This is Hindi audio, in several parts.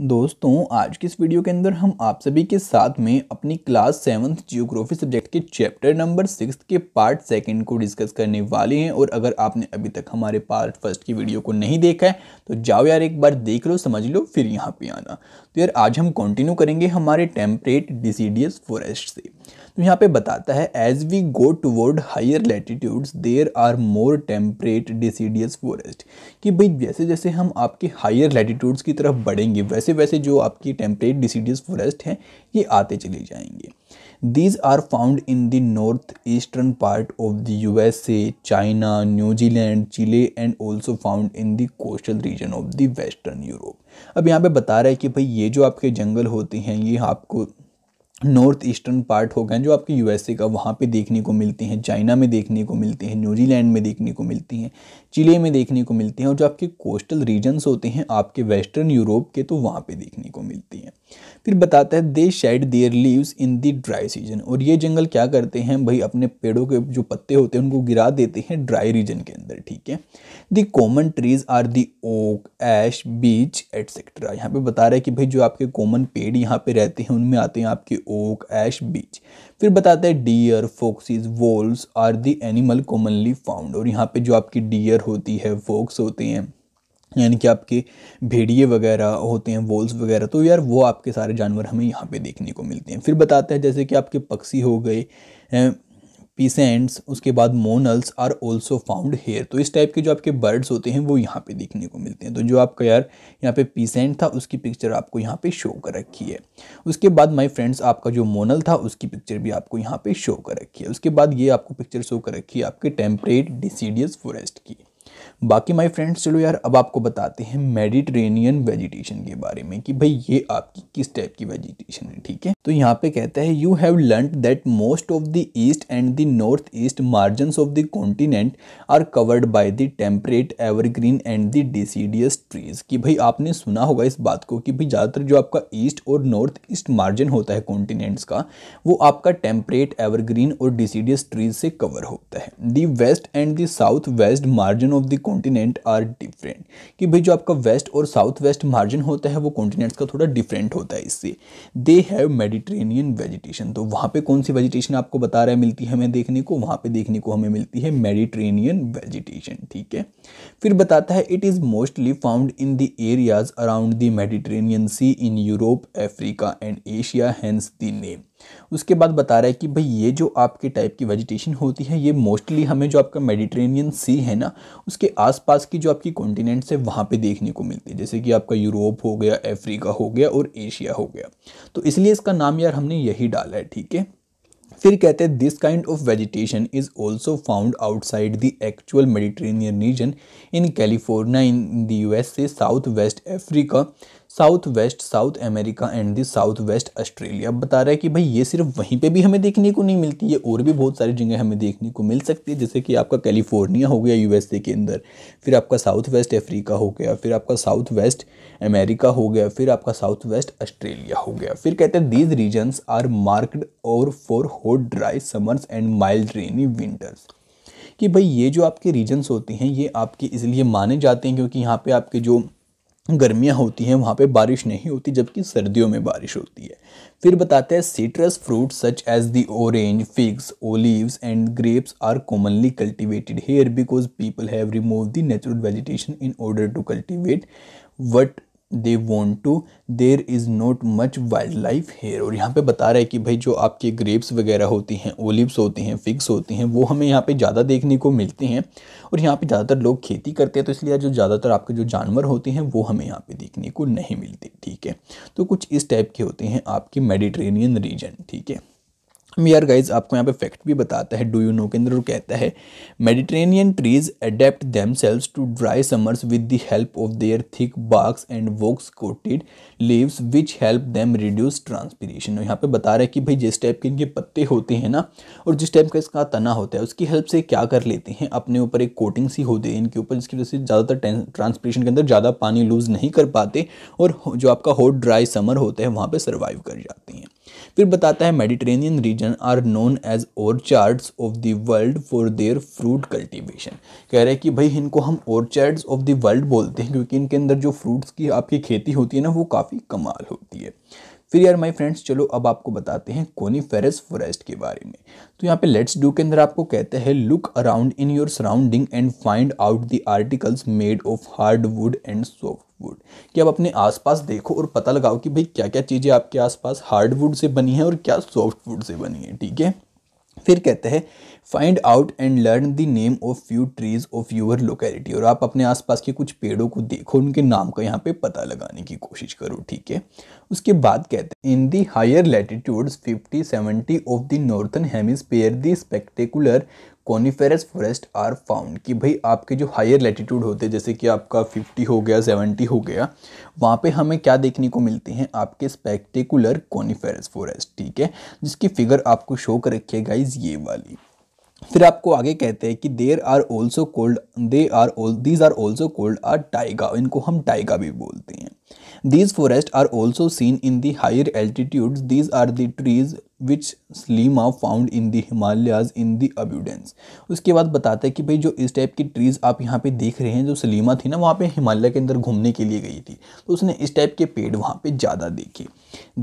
दोस्तों आज की इस वीडियो के अंदर हम आप सभी के साथ में अपनी क्लास सेवन्थ जियोग्राफी सब्जेक्ट के चैप्टर नंबर सिक्स के पार्ट सेकंड को डिस्कस करने वाले हैं और अगर आपने अभी तक हमारे पार्ट फर्स्ट की वीडियो को नहीं देखा है तो जाओ यार एक बार देख लो समझ लो फिर यहाँ पे आना तो यार आज हम कंटिन्यू करेंगे हमारे टेम्परेट डिसीडियस फॉरेस्ट से तो यहाँ पे बताता है as we go toward higher latitudes there are more temperate deciduous forest कि भाई जैसे जैसे हम आपके हायर लेटीट्यूड्स की तरफ बढ़ेंगे वैसे वैसे जो आपकी टेम्परेट डिसीडियस फॉरेस्ट हैं ये आते चले जाएंगे these are found in the north eastern part of the U S A China New Zealand Chile and also found in the coastal region of the western Europe अब यहाँ पे बता रहा है कि भाई ये जो आपके जंगल होते हैं ये आपको नॉर्थ ईस्टर्न पार्ट हो गए जो आपके यूएसए का वहाँ पे देखने को मिलते हैं चाइना में देखने को मिलते हैं न्यूजीलैंड में देखने को मिलते हैं चिले में देखने को मिलते हैं और जो आपके कोस्टल रीजन्स होते हैं आपके वेस्टर्न यूरोप के तो वहाँ पे देखने को मिलती हैं फिर बताता है they shed their leaves in the dry season और ये जंगल क्या करते हैं भाई अपने पेड़ों के जो पत्ते होते हैं उनको गिरा देते हैं ड्राई रीजन के अंदर ठीक है the common trees are the oak ash beech etcetera यहाँ पे बता रहा है कि भाई जो आपके कॉमन पेड़ यहाँ पे रहते हैं उनमें आते हैं आपके ओक एश बीच फिर बताते हैं deer foxes voles are the animal commonly found और यहाँ पे जो आपकी डियर होती है फोक्स होते हैं यानी कि आपके भेड़िए वगैरह होते हैं वोल्स वगैरह तो यार वो आपके सारे जानवर हमें यहाँ पे देखने को मिलते हैं फिर बताते हैं जैसे कि आपके पक्षी हो गए पीसेंट्स उसके बाद monals are also found here तो इस टाइप के जो आपके बर्ड्स होते हैं वो यहाँ पे देखने को मिलते हैं तो जो आपका यार यहाँ पे पीसेंट था उसकी पिक्चर आपको यहाँ पे शो कर रखी है उसके बाद माय फ्रेंड्स आपका जो मोनल था उसकी पिक्चर भी आपको यहाँ पे शो कर रखी है उसके बाद ये आपको पिक्चर शो कर रखी है आपके टेम्परेट डिसीडियस फॉरेस्ट की बाकी माय फ्रेंड्स चलो यार अब आपको बताते हैं मेडिटेरेनियन वेजिटेशन के बारे में कि भाई ये आपकी किस टाइप की वेजिटेशन है ठीक है तो यहाँ पे कहता है you have learn that most of the east and the north east margin of the continent are covered by the temperate evergreen and the deciduous trees कि भाई आपने सुना होगा इस बात को कि भाई ज़्यादातर जो आपका ईस्ट और नॉर्थ ईस्ट मार्जिन होता है कॉन्टिनेंट्स का वो आपका टेम्परेट एवरग्रीन और डिसीडियस ट्रीज से कवर होता है the west and the south west margin of the continent are different कि भाई जो आपका वेस्ट और साउथ वेस्ट मार्जिन होता है वो कॉन्टिनेंट्स का थोड़ा डिफरेंट होता है इससे दे हैव मेडिटेरेनियन वेजिटेशन तो वहाँ पे कौन सी वेजिटेशन आपको बता रहा है मिलती है हमें देखने को वहाँ पे देखने को हमें मिलती है मेडिटेरेनियन वेजिटेशन ठीक है फिर बताता है it is mostly found in the areas around the Mediterranean sea in Europe Africa and Asia hence the name उसके बाद बता रहा है कि भाई ये जो आपके टाइप की वेजिटेशन होती है ये मोस्टली हमें जो आपका मेडिटेरेनियन सी है ना उसके आसपास की जो आपकी कॉन्टिनेंट्स है वहाँ पे देखने को मिलती है जैसे कि आपका यूरोप हो गया अफ्रीका हो गया और एशिया हो गया तो इसलिए इसका नाम यार हमने यही डाला है ठीक है फिर कहते हैं this kind of vegetation is also found outside the actual Mediterranean region in California in the USA south west Africa south west south America and the south west Australia बता रहा है कि भाई ये सिर्फ वहीं पे भी हमें देखने को नहीं मिलती है और भी बहुत सारी जगह हमें देखने को मिल सकती है जैसे कि आपका कैलिफोर्निया हो गया यूएसए के अंदर फिर आपका साउथ वेस्ट अफ्रीका हो गया फिर आपका साउथ वेस्ट अमेरिका हो गया फिर आपका साउथ वेस्ट ऑस्ट्रेलिया हो गया फिर कहते हैं दीज रीजन्स आर मार्क्ड और for hot dry summers and mild rainy winters कि भाई ये जो आपके रीजन्स होते हैं ये आपके इसलिए माने जाते हैं क्योंकि यहाँ पे आपके जो गर्मियाँ होती हैं वहाँ पे बारिश नहीं होती जबकि सर्दियों में बारिश होती है फिर बताते हैं citrus fruit such as the orange figs olives and grapes are commonly cultivated here because people have remove the natural vegetation in order to cultivate what they want to there is not much wildlife here और यहाँ पे बता रहा है कि भाई जो आपके ग्रेप्स वगैरह होती हैं ओलिव्स होती हैं फिग्स होती हैं वो हमें यहाँ पे ज़्यादा देखने को मिलते हैं और यहाँ पे ज़्यादातर लोग खेती करते हैं तो इसलिए जो ज़्यादातर आपके जो जानवर होते हैं वो हमें यहाँ पे देखने को नहीं मिलते ठीक है तो कुछ इस टाइप के होते हैं आपके मेडिट्रेनियन रीजन ठीक है यार गाइज आपको यहाँ पे फैक्ट भी बताता है डू यू नो के अंदर कहता है Mediterranean trees adapt themselves to dry summers with the help of their thick barks and wax coated leaves which help them reduce transpiration यहाँ पे बता रहे हैं कि भाई जिस टाइप के इनके पत्ते होते हैं ना और जिस टाइप का इसका तना होता है उसकी हेल्प से क्या कर लेते हैं अपने ऊपर एक कोटिंग सी होती है इनके ऊपर जिसकी वजह से ज़्यादातर ट्रांसपीरेशन के अंदर ज़्यादा पानी लूज़ नहीं कर पाते और जो आपका हॉट ड्राई समर होता है वहाँ पर सर्वाइव कर जाते हैं फिर बताता है Mediterranean region are known as orchards of the world for their fruit cultivation कह रहे हैं कि भाई इनको हम ऑर्चार्ड्स ऑफ द वर्ल्ड बोलते हैं क्योंकि इनके अंदर जो फ्रूट्स की आपकी खेती होती है ना वो काफ़ी कमाल होती है फिर यार माय फ्रेंड्स चलो अब आपको बताते हैं कोनीफेरस फॉरेस्ट के बारे में तो यहाँ पे लेट्स डू के अंदर आपको कहते हैं look around in your surrounding and find out the articles made of hardwood and softwood कि आप अपने आसपास देखो और पता लगाओ कि भाई क्या क्या चीज़ें आपके आसपास हार्ड वुड से बनी है और क्या सॉफ्ट वुड से बनी है ठीक है फिर कहते हैं find out and learn the name of few trees of your locality और आप अपने आसपास के कुछ पेड़ों को देखो उनके नाम का यहाँ पे पता लगाने की कोशिश करो ठीक है उसके बाद कहते हैं in the higher latitudes 50 70 of the northern hemisphere the spectacular coniferous forest are found कि भाई आपके जो हायर लेटीट्यूड होते हैं जैसे कि आपका 50 हो गया 70 हो गया वहाँ पे हमें क्या देखने को मिलते हैं आपके स्पेक्टेकुलर कॉनिफेरस फॉरेस्ट ठीक है जिसकी फिगर आपको शो कर रखी है गाइज ये वाली फिर आपको आगे कहते हैं कि there are also cold they are these are also cold are taiga इनको हम टाइगा भी बोलते हैं these forest are also seen in the higher altitude these are the trees which स्लीमा found in the Himalayas in the abundance उसके बाद बताता है कि भाई जो इस टाइप की ट्रीज़ आप यहाँ पे देख रहे हैं जो सलीमा थी ना वहाँ पे हिमालय के अंदर घूमने के लिए गई थी तो उसने इस टाइप के पेड़ वहाँ पे ज़्यादा देखे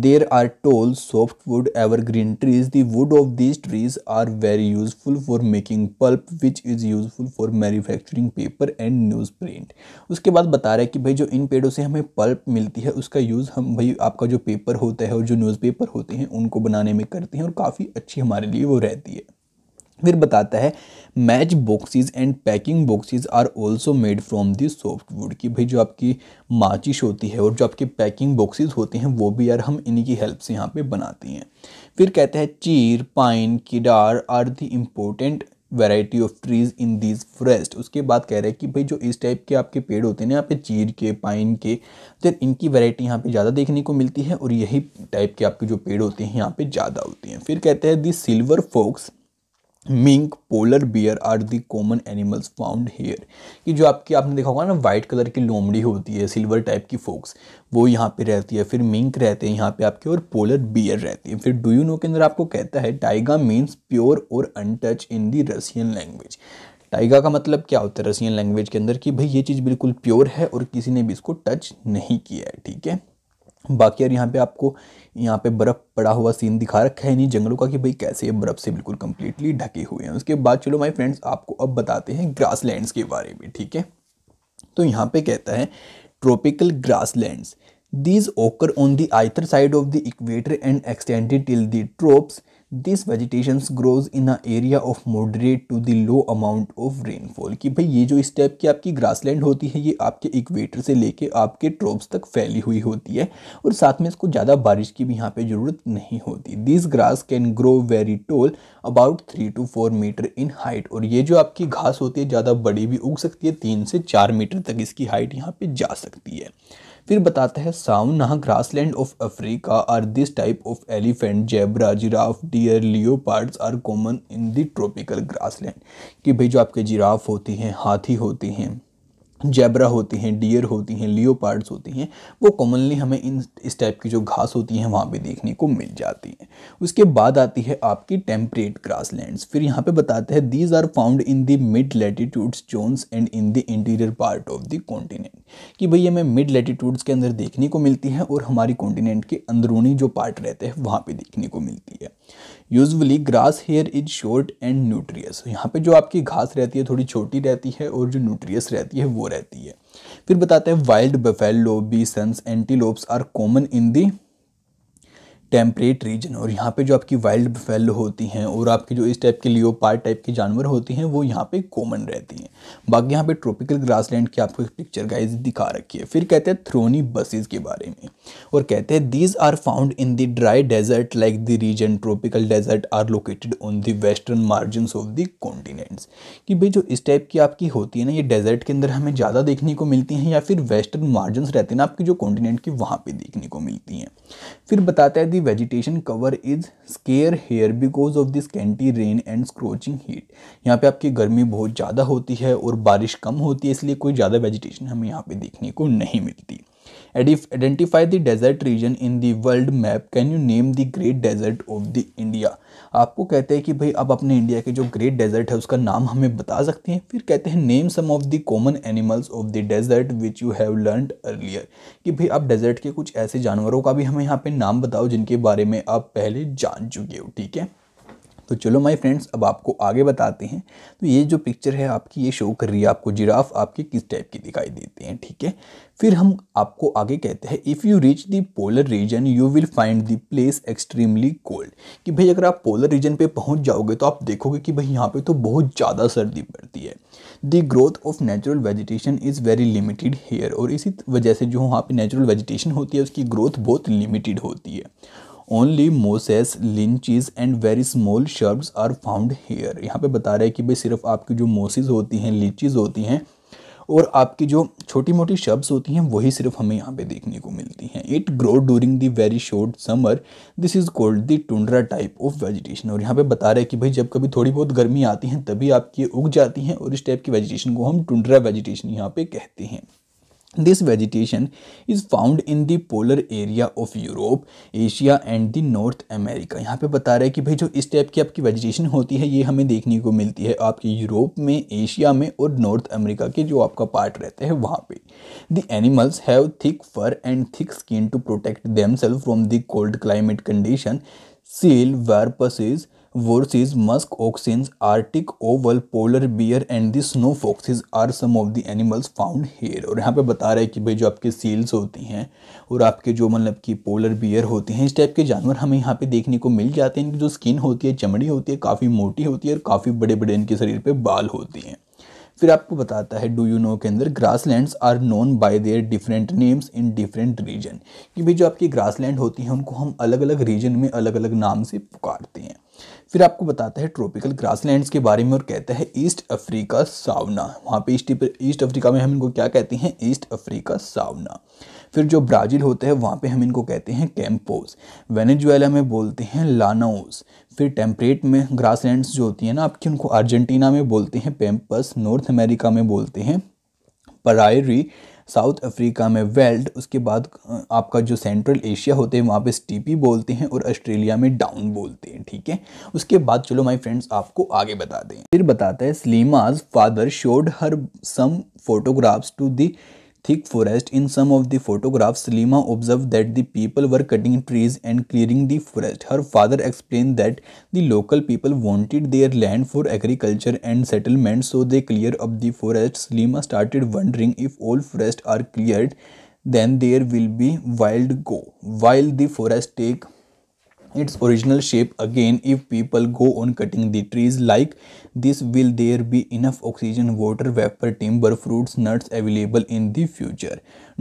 there are tall softwood evergreen trees the wood of these trees are very useful for making pulp which is useful for manufacturing paper and newsprint उसके बाद बता रहे हैं कि भाई जो इन पेड़ों से हमें पल्प मिलती है उसका यूज़ हम भाई आपका जो पेपर होता है और जो पेपर होते हैं उनको बनाने में करती हैं और काफ़ी अच्छी हमारे लिए वो रहती है फिर बताता है match boxes and packing boxes are also made from the softwood की भाई जो आपकी माचिश होती है और जो आपकी पैकिंग बॉक्सेस होते हैं वो भी यार हम इन्हीं की हेल्प से यहाँ पे बनाती हैं फिर कहता है chir pine cedar are the important variety of trees in this forest उसके बाद कह रहे हैं कि भाई जो इस टाइप के आपके पेड़ होते हैं ना यहाँ पे चीर के पाइन के तो इनकी वैरायटी यहाँ पे ज़्यादा देखने को मिलती है और यही टाइप के आपके जो पेड़ होते हैं यहाँ पे ज़्यादा होते हैं फिर कहते हैं the silver fox mink polar bear are the common animals found here कि जो आपकी आपने देखा होगा ना वाइट कलर की लोमड़ी होती है सिल्वर टाइप की फोक्स वो यहाँ पे रहती है फिर मिंक रहते हैं यहाँ पे आपके और पोलर बियर रहती है फिर डू यू नो के अंदर आपको कहता है टाइगा मीन्स प्योर और untouched in the Russian language taiga का मतलब क्या होता है रसियन लैंग्वेज के अंदर कि भाई ये चीज़ बिल्कुल प्योर है और किसी ने भी इसको टच नहीं किया है ठीक है बाकी यार यहाँ पे आपको यहाँ पे बर्फ़ पड़ा हुआ सीन दिखा रखा है नहीं जंगलों का कि भाई कैसे ये बर्फ़ से बिल्कुल कम्प्लीटली ढके हुए हैं उसके बाद चलो माई फ्रेंड्स आपको अब बताते हैं लैंड के बारे में ठीक है तो यहाँ पे कहता है tropical grasslands occur on the either side of the equator and extended till the tropics this vegetation grows in a area of moderate to the low amount of rainfall कि भाई ये जो इस टाइप की आपकी ग्रासलैंड होती है ये आपके इक्वेटर से लेके आपके ट्रोप्स तक फैली हुई होती है और साथ में इसको ज़्यादा बारिश की भी यहाँ पे ज़रूरत नहीं होती this grass can grow very tall about three to four metre in height और ये जो आपकी घास होती है ज़्यादा बड़ी भी उग सकती है तीन से चार मीटर तक इसकी हाइट यहाँ पर जा सकती है फिर बताता है savanna land of Africa are this type of elephant zebra giraffe deer leopards are common in the tropical land कि भाई जो आपके जिराफ होती हैं हाथी होती हैं जैबरा होती हैं डियर होती हैं लियोपार्ड्स होती हैं वो कॉमनली हमें इन इस टाइप की जो घास होती है वहाँ पे देखने को मिल जाती हैं उसके बाद आती है आपकी टेम्परेट ग्रासलैंड्स फिर यहाँ पे बताते हैं these are found in the mid latitudes zones and in the interior part of the continent कि भाई हमें मिड लेटीट्यूड्स के अंदर देखने को मिलती है और हमारी कॉन्टीनेंट के अंदरूनी जो पार्ट रहते हैं वहाँ पर देखने को मिलती है usually grass here is short and nutritious यहाँ पे जो आपकी घास रहती है थोड़ी छोटी रहती है और जो न्यूट्रियस रहती है वो रहती है फिर बताते हैं wild buffalo bison antelopes are common in the temperate region और यहाँ पे जो आपकी वाइल्ड फेल होती हैं और आपकी जो इस टाइप के लियो पार्ट टाइप के जानवर होती हैं वो यहाँ पे कॉमन रहती हैं बाकी यहाँ पे ट्रॉपिकल ग्रासलैंड की आपको एक पिक्चर गाइज दिखा रखी है फिर कहते हैं थ्रोनी बसेज के बारे में और कहते हैं these are found in the dry desert like the region tropical desert are located on the western margin of the continents कि भाई जो इस टाइप की आपकी होती है ना ये डेजर्ट के अंदर हमें ज़्यादा देखने को मिलती हैं या फिर वेस्टर्न मार्जिन रहते हैं ना आपकी जो कॉन्टिनेंट की वहाँ पर देखने को मिलती हैं फिर बताते हैं the vegetation cover is scarce here because of this scanty rain and scorching heat यहाँ पे आपकी गर्मी बहुत ज़्यादा होती है और बारिश कम होती है इसलिए कोई ज़्यादा वेजिटेशन हमें यहाँ पे देखने को नहीं मिलती identify the desert region in the world map can you name the great desert of the India आपको कहते हैं कि भाई आप अपने इंडिया के जो ग्रेट डेजर्ट है उसका नाम हमें बता सकते हैं फिर कहते हैं name some of the common animals of the desert which you have learn earlier कि भाई आप डेजर्ट के कुछ ऐसे जानवरों का भी हमें यहाँ पे नाम बताओ जिनके बारे में आप पहले जान चुके हो ठीक है तो चलो माय फ्रेंड्स अब आपको आगे बताते हैं तो ये जो पिक्चर है आपकी ये शो कर रही है आपको जिराफ आपके किस टाइप की दिखाई देते हैं ठीक है फिर हम आपको आगे कहते हैं if you reach the polar region you will find the place extremely cold कि भाई अगर आप पोलर रीजन पे पहुंच जाओगे तो आप देखोगे कि भाई यहाँ पे तो बहुत ज़्यादा सर्दी पड़ती है the growth of natural vegetation is very limited here और इसी वजह से जो वहाँ पर नेचुरल वेजिटेशन होती है उसकी ग्रोथ बहुत लिमिटेड होती है only mosses lichens and very small shrubs are found here यहाँ पे बता रहे हैं कि भाई सिर्फ आपकी जो मोसेज होती हैं लिंचज होती हैं और आपकी जो छोटी मोटी शब्स होती हैं वही सिर्फ हमें यहाँ पे देखने को मिलती हैं it grow during the very short summer this is cold the tundra type of vegetation और यहाँ पे बता रहे हैं कि भाई जब कभी थोड़ी बहुत गर्मी आती है तभी आपकी उग जाती हैं और इस टाइप की वेजिटेशन को हम टुंड्रा वेजिटेशन यहाँ पे कहते हैं This vegetation is found in the polar area of Europe, Asia and the North America. यहाँ पे बता रहा है कि भाई जो इस टाइप की आपकी वेजिटेशन होती है ये हमें देखने को मिलती है आपके यूरोप में एशिया में और नॉर्थ अमेरिका के जो आपका पार्ट रहते हैं वहाँ पे the animals have thick fur and thick skin to protect them self from the cold climate condition seal is walruses musk oxens, arctic owl polar bear and the snow foxes are some of the animals found here और यहाँ पे बता रहा है कि भाई जो आपके सील्स होती हैं और आपके जो मतलब कि पोलर बियर होते हैं इस टाइप के जानवर हमें यहाँ पे देखने को मिल जाते हैं इनकी जो स्किन होती है चमड़ी होती है काफ़ी मोटी होती है और काफ़ी बड़े बड़े इनके शरीर पर बाल होते हैं फिर आपको बताता है डू यू नो के अंदर grasslands are known by their different names in different region कि भाई जो आपकी ग्रास लैंड होती हैं उनको हम अलग अलग रीजन में अलग अलग नाम से पुकारते हैं फिर आपको बताता है ट्रॉपिकल ग्रासलैंड्स के बारे में और कहता है ईस्ट अफ्रीका सावना वहाँ पे ईस्ट ईस्ट अफ्रीका में हम इनको क्या कहते हैं ईस्ट अफ्रीका सावना फिर जो ब्राज़ील होता है वहाँ पे हम इनको कहते हैं कैंपोस वेनेजुएला में बोलते हैं लानाउस फिर टेम्परेट में ग्रासलैंड्स जो होती हैं ना आपकी उनको अर्जेंटीना में बोलते हैं पेम्पस नॉर्थ अमेरिका में बोलते हैं परायरी साउथ अफ्रीका में वेल्ट उसके बाद आपका जो सेंट्रल एशिया होते हैं वहाँ पे स्टीपी बोलते हैं और ऑस्ट्रेलिया में डाउन बोलते हैं ठीक है उसके बाद चलो माई फ्रेंड्स आपको आगे बता दें फिर बताता है स्लीमाज father showed her some photographs to the thick forest. In some of the photographs, Lima observed that the people were cutting trees and clearing the forest. Her father explained that the local people wanted their land for agriculture and settlement, so they cleared up the forests. Lima started wondering if all forests are cleared, then there will be wild go. While the forest take its original shape again if people go on cutting the trees like this will there be enough oxygen water vapor timber fruits nuts available in the future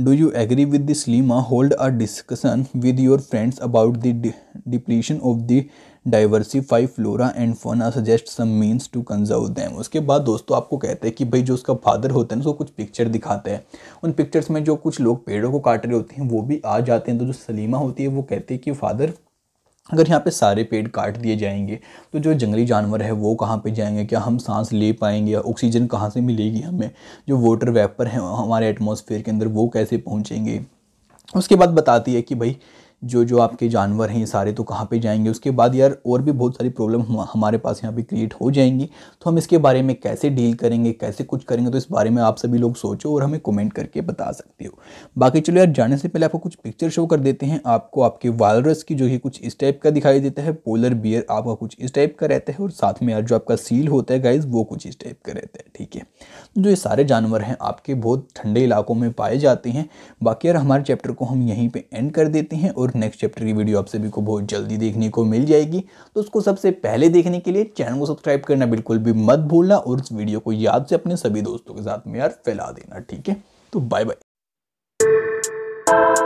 do you agree with this lima hold a discussion with your friends about the de depletion of the diversify flora and fauna suggest some means to conserve them उसके बाद दोस्तों आपको कहते हैं कि भाई जो उसका फादर होता है ना उसको कुछ पिक्चर दिखाते हैं उन पिक्चर्स में जो कुछ लोग पेड़ों को काट रहे होते हैं वो भी आ जाते हैं तो जो सलीमा होती है वो कहती है कि फादर अगर यहाँ पे सारे पेड़ काट दिए जाएंगे तो जो जंगली जानवर है वो कहाँ पे जाएंगे क्या हम सांस ले पाएंगे ऑक्सीजन कहाँ से मिलेगी हमें जो वाटर वेपर हैं हमारे एटमॉस्फेयर के अंदर वो कैसे पहुँचेंगे उसके बाद बताती है कि भाई जो जो आपके जानवर हैं सारे तो कहाँ पे जाएंगे उसके बाद यार और भी बहुत सारी प्रॉब्लम हमारे पास यहाँ पे क्रिएट हो जाएंगी तो हम इसके बारे में कैसे डील करेंगे कैसे कुछ करेंगे तो इस बारे में आप सभी लोग सोचो और हमें कमेंट करके बता सकते हो बाकी चलो यार जाने से पहले आपको कुछ पिक्चर शो कर देते हैं आपको आपके वायरस की जो है कुछ इस टाइप का दिखाई देता है पोलर बियर आपका कुछ इस टाइप का रहता है और साथ में यार जो आपका सील होता है गाइज वो कुछ इस टाइप का रहता है ठीक है जो तो ये सारे जानवर हैं आपके बहुत ठंडे इलाकों में पाए जाते हैं बाकी यार हमारे चैप्टर को हम यहीं पर एंड कर देते हैं और नेक्स्ट चैप्टर की वीडियो आप सभी को बहुत जल्दी देखने को मिल जाएगी तो उसको सबसे पहले देखने के लिए चैनल को सब्सक्राइब करना बिल्कुल भी मत भूलना और उस वीडियो को याद से अपने सभी दोस्तों के साथ में यार फैला देना ठीक है तो बाय बाय